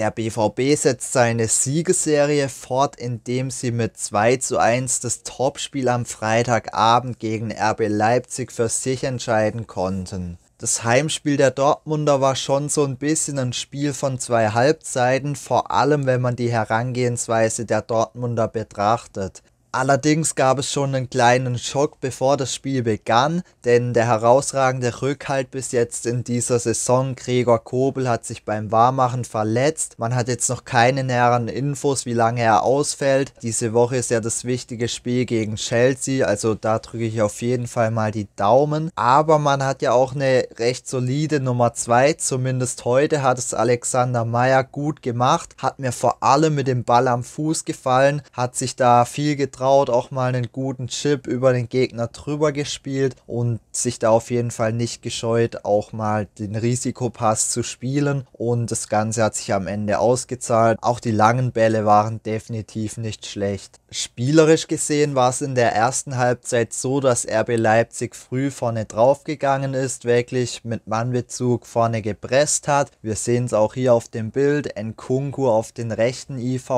Der BVB setzt seine Siegesserie fort, indem sie mit 2 zu 1 das Topspiel am Freitagabend gegen RB Leipzig für sich entscheiden konnten. Das Heimspiel der Dortmunder war schon so ein bisschen ein Spiel von zwei Halbzeiten, vor allem wenn man die Herangehensweise der Dortmunder betrachtet. Allerdings gab es schon einen kleinen Schock, bevor das Spiel begann, denn der herausragende Rückhalt bis jetzt in dieser Saison, Gregor Kobel, hat sich beim Wahrmachen verletzt. Man hat jetzt noch keine näheren Infos, wie lange er ausfällt. Diese Woche ist ja das wichtige Spiel gegen Chelsea, also da drücke ich auf jeden Fall mal die Daumen. Aber man hat ja auch eine recht solide Nummer 2, zumindest heute hat es Alexander Meyer gut gemacht, hat mir vor allem mit dem Ball am Fuß gefallen, hat sich da viel getragen getraut, auch mal einen guten Chip über den Gegner drüber gespielt und sich da auf jeden Fall nicht gescheut, auch mal den Risikopass zu spielen und das Ganze hat sich am Ende ausgezahlt. Auch die langen Bälle waren definitiv nicht schlecht. Spielerisch gesehen war es in der ersten Halbzeit so, dass RB Leipzig früh vorne draufgegangen ist, wirklich mit Mannbezug vorne gepresst hat. Wir sehen es auch hier auf dem Bild, Nkunku auf den rechten IV,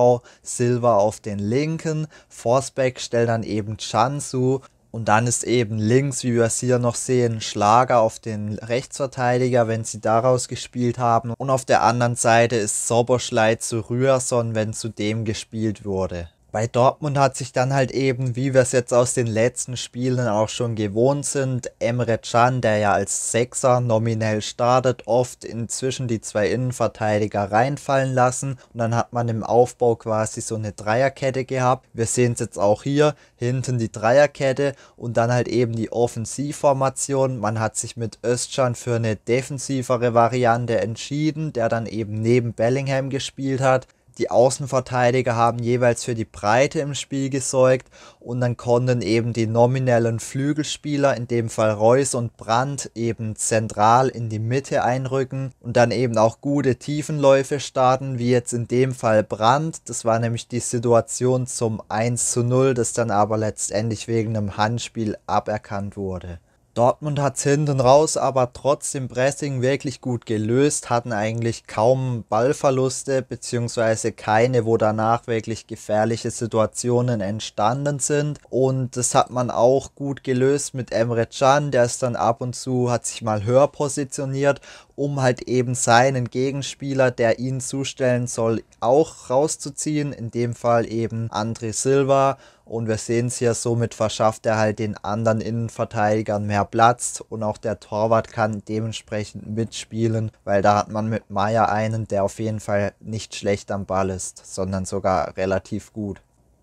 Silva auf den linken, Force left stellt dann eben Chan zu. Und dann ist eben links, wie wir es hier noch sehen, Schlager auf den Rechtsverteidiger, wenn sie daraus gespielt haben. Und auf der anderen Seite ist Soberschlei zu Rührson, wenn zu dem gespielt wurde bei Dortmund hat sich dann halt eben, wie wir es jetzt aus den letzten Spielen auch schon gewohnt sind, Emre Can, der ja als Sechser nominell startet, oft inzwischen die zwei Innenverteidiger reinfallen lassen und dann hat man im Aufbau quasi so eine Dreierkette gehabt. Wir sehen es jetzt auch hier, hinten die Dreierkette und dann halt eben die Offensivformation. Man hat sich mit Özcan für eine defensivere Variante entschieden, der dann eben neben Bellingham gespielt hat die Außenverteidiger haben jeweils für die Breite im Spiel gesorgt und dann konnten eben die nominellen Flügelspieler, in dem Fall Reus und Brandt, eben zentral in die Mitte einrücken und dann eben auch gute Tiefenläufe starten, wie jetzt in dem Fall Brandt. Das war nämlich die Situation zum 1 zu 0, das dann aber letztendlich wegen einem Handspiel aberkannt wurde. Dortmund hat es hinten raus, aber trotzdem Pressing wirklich gut gelöst, hatten eigentlich kaum Ballverluste, beziehungsweise keine, wo danach wirklich gefährliche Situationen entstanden sind. Und das hat man auch gut gelöst mit Emre Can, der ist dann ab und zu, hat sich mal höher positioniert um halt eben seinen Gegenspieler, der ihn zustellen soll, auch rauszuziehen. In dem Fall eben André Silva. Und wir sehen es hier, somit verschafft er halt den anderen Innenverteidigern mehr Platz und auch der Torwart kann dementsprechend mitspielen, weil da hat man mit Meier einen, der auf jeden Fall nicht schlecht am Ball ist, sondern sogar relativ gut.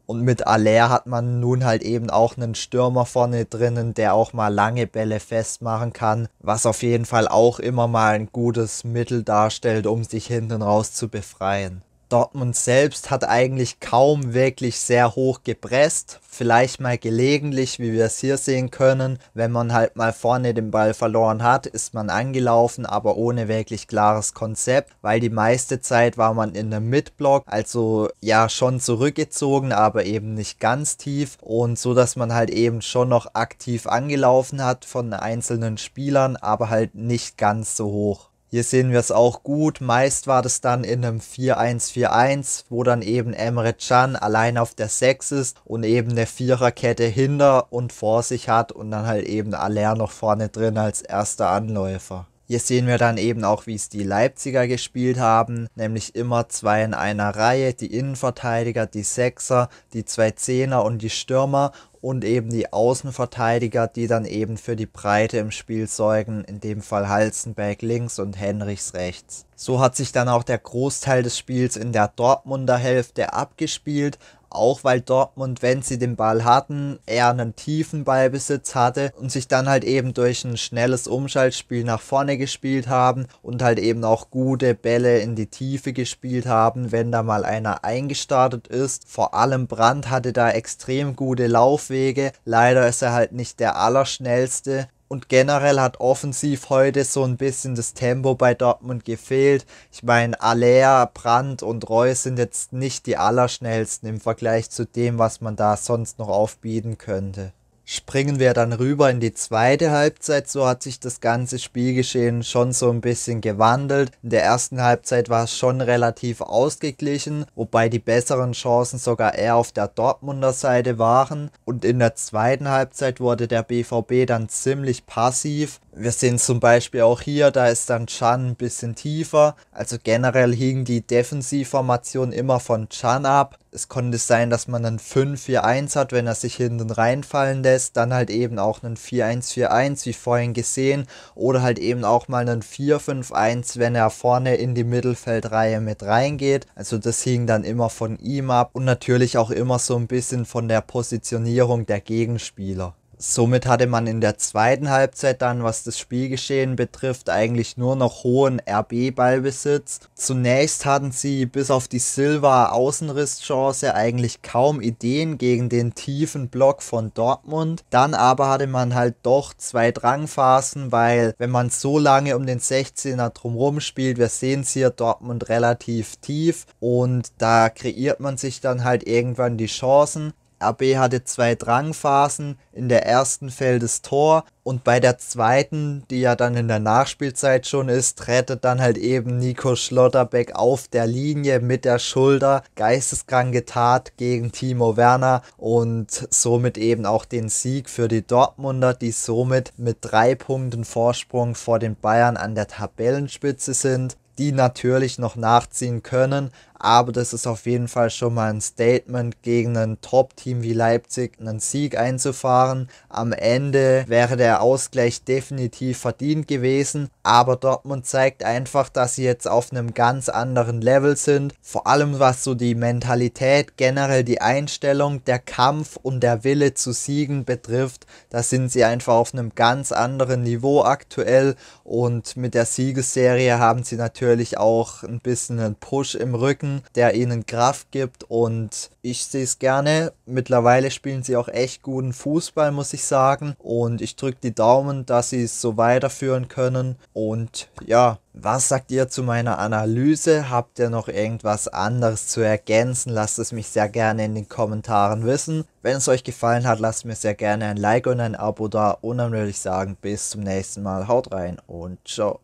Und mit Aller hat man nun halt eben auch einen Stürmer vorne drinnen, der auch mal lange Bälle festmachen kann, was auf jeden Fall auch immer mal ein gutes Mittel darstellt, um sich hinten raus zu befreien. Dortmund selbst hat eigentlich kaum wirklich sehr hoch gepresst. Vielleicht mal gelegentlich, wie wir es hier sehen können. Wenn man halt mal vorne den Ball verloren hat, ist man angelaufen, aber ohne wirklich klares Konzept, weil die meiste Zeit war man in einem Midblock, also ja schon zurückgezogen, aber eben nicht ganz tief und so, dass man halt eben schon noch aktiv angelaufen hat von einzelnen Spielern, aber halt nicht ganz so hoch. Hier sehen wir es auch gut. Meist war das dann in einem 4-1-4-1, wo dann eben Emre Can allein auf der 6 ist und eben eine Viererkette hinter und vor sich hat und dann halt eben Aller noch vorne drin als erster Anläufer. Hier sehen wir dann eben auch, wie es die Leipziger gespielt haben, nämlich immer zwei in einer Reihe, die Innenverteidiger, die Sechser, die zwei Zehner und die Stürmer und eben die Außenverteidiger, die dann eben für die Breite im Spiel sorgen, in dem Fall Halzenberg links und Henrichs rechts. So hat sich dann auch der Großteil des Spiels in der Dortmunder Hälfte abgespielt auch weil Dortmund, wenn sie den Ball hatten, eher einen tiefen Ballbesitz hatte und sich dann halt eben durch ein schnelles Umschaltspiel nach vorne gespielt haben und halt eben auch gute Bälle in die Tiefe gespielt haben, wenn da mal einer eingestartet ist. Vor allem Brandt hatte da extrem gute Laufwege. Leider ist er halt nicht der allerschnellste und generell hat offensiv heute so ein bisschen das Tempo bei Dortmund gefehlt. Ich meine, Alea, Brandt und Reus sind jetzt nicht die allerschnellsten im Vergleich zu dem, was man da sonst noch aufbieten könnte springen wir dann rüber in die zweite Halbzeit. So hat sich das ganze Spielgeschehen schon so ein bisschen gewandelt. In der ersten Halbzeit war es schon relativ ausgeglichen, wobei die besseren Chancen sogar eher auf der Dortmunder Seite waren. Und in der zweiten Halbzeit wurde der BVB dann ziemlich passiv. Wir sehen zum Beispiel auch hier, da ist dann Chan ein bisschen tiefer. Also generell hing die Defensivformation immer von Chan ab es konnte sein, dass man dann 5-4-1 hat, wenn er sich hinten reinfallen lässt, dann halt eben auch einen 4-1-4-1, wie vorhin gesehen, oder halt eben auch mal einen 4-5-1, wenn er vorne in die Mittelfeldreihe mit reingeht. Also das hing dann immer von ihm ab und natürlich auch immer so ein bisschen von der Positionierung der Gegenspieler. Somit hatte man in der zweiten Halbzeit dann, was das Spielgeschehen betrifft, eigentlich nur noch hohen RB-Ballbesitz. Zunächst hatten sie bis auf die Silva-Außenrisschance eigentlich kaum Ideen gegen den tiefen Block von Dortmund. Dann aber hatte man halt doch zwei Drangphasen, weil wenn man so lange um den 16er drumherum spielt, wir sehen es hier, Dortmund relativ tief und da kreiert man sich dann halt irgendwann die Chancen. RB hatte zwei Drangphasen, in der ersten fällt das Tor und bei der zweiten, die ja dann in der Nachspielzeit schon ist, rettet dann halt eben Nico Schlotterbeck auf der Linie mit der Schulter geisteskranke Tat gegen Timo Werner und somit eben auch den Sieg für die Dortmunder, die somit mit drei Punkten Vorsprung vor den Bayern an der Tabellenspitze sind die natürlich noch nachziehen können, aber das ist auf jeden Fall schon mal ein Statement gegen ein Top-Team wie Leipzig, einen Sieg einzufahren. Am Ende wäre der Ausgleich definitiv verdient gewesen, aber Dortmund zeigt einfach, dass sie jetzt auf einem ganz anderen Level sind, vor allem was so die Mentalität, generell die Einstellung, der Kampf und der Wille zu siegen betrifft. Da sind sie einfach auf einem ganz anderen Niveau aktuell und mit der Siegesserie haben sie natürlich auch ein bisschen einen Push im Rücken Typen, der ihnen Kraft gibt und ich sehe es gerne. Mittlerweile spielen sie auch echt guten Fußball, muss ich sagen. Und ich drücke die Daumen, dass sie es so weiterführen können. Und ja, was sagt ihr zu meiner Analyse? Habt ihr noch irgendwas anderes zu ergänzen? Lasst es mich sehr gerne in den Kommentaren wissen. Wenn es euch gefallen hat, lasst mir sehr gerne ein Like und ein Abo da. Und dann würde ich sagen, bis zum nächsten Mal. Haut rein und ciao.